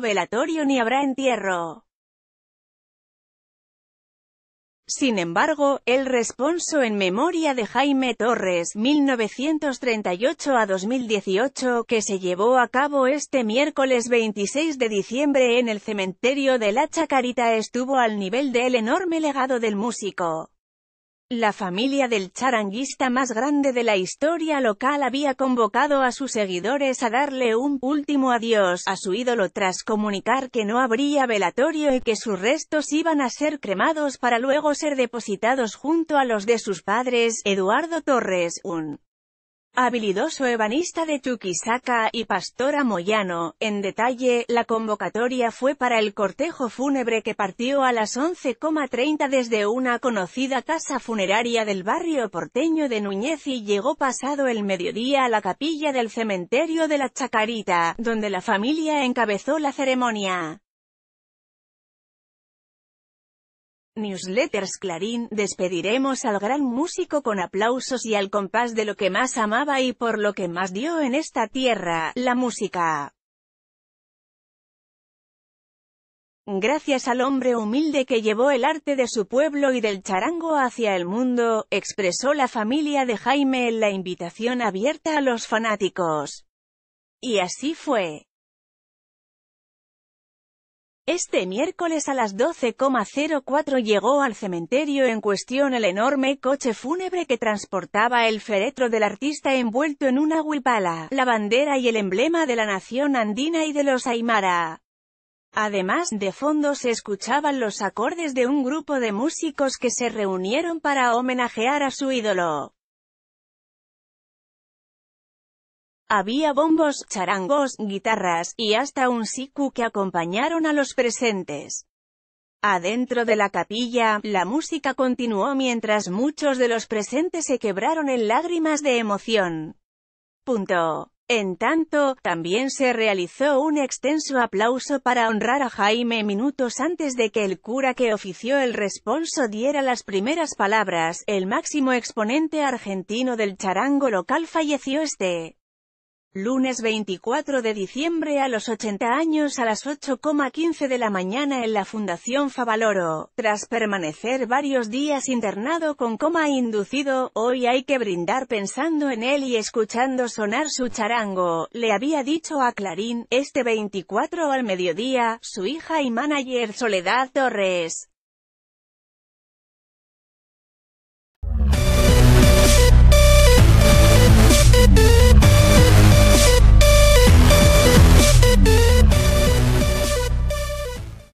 velatorio ni habrá entierro. Sin embargo, el responso en memoria de Jaime Torres, 1938 a 2018, que se llevó a cabo este miércoles 26 de diciembre en el cementerio de La Chacarita estuvo al nivel del enorme legado del músico. La familia del charanguista más grande de la historia local había convocado a sus seguidores a darle un último adiós a su ídolo tras comunicar que no habría velatorio y que sus restos iban a ser cremados para luego ser depositados junto a los de sus padres, Eduardo Torres, un Habilidoso ebanista de Chuquisaca y Pastora Moyano, en detalle, la convocatoria fue para el cortejo fúnebre que partió a las 11.30 desde una conocida casa funeraria del barrio porteño de Núñez y llegó pasado el mediodía a la capilla del cementerio de la Chacarita, donde la familia encabezó la ceremonia. Newsletters Clarín, despediremos al gran músico con aplausos y al compás de lo que más amaba y por lo que más dio en esta tierra, la música. Gracias al hombre humilde que llevó el arte de su pueblo y del charango hacia el mundo, expresó la familia de Jaime en la invitación abierta a los fanáticos. Y así fue. Este miércoles a las 12,04 llegó al cementerio en cuestión el enorme coche fúnebre que transportaba el féretro del artista envuelto en una huipala, la bandera y el emblema de la nación andina y de los aymara. Además, de fondo se escuchaban los acordes de un grupo de músicos que se reunieron para homenajear a su ídolo. Había bombos, charangos, guitarras, y hasta un siku que acompañaron a los presentes. Adentro de la capilla, la música continuó mientras muchos de los presentes se quebraron en lágrimas de emoción. Punto. En tanto, también se realizó un extenso aplauso para honrar a Jaime minutos antes de que el cura que ofició el responso diera las primeras palabras, el máximo exponente argentino del charango local falleció este Lunes 24 de diciembre a los 80 años a las 8,15 de la mañana en la Fundación Favaloro, tras permanecer varios días internado con coma inducido, hoy hay que brindar pensando en él y escuchando sonar su charango, le había dicho a Clarín, este 24 al mediodía, su hija y manager Soledad Torres.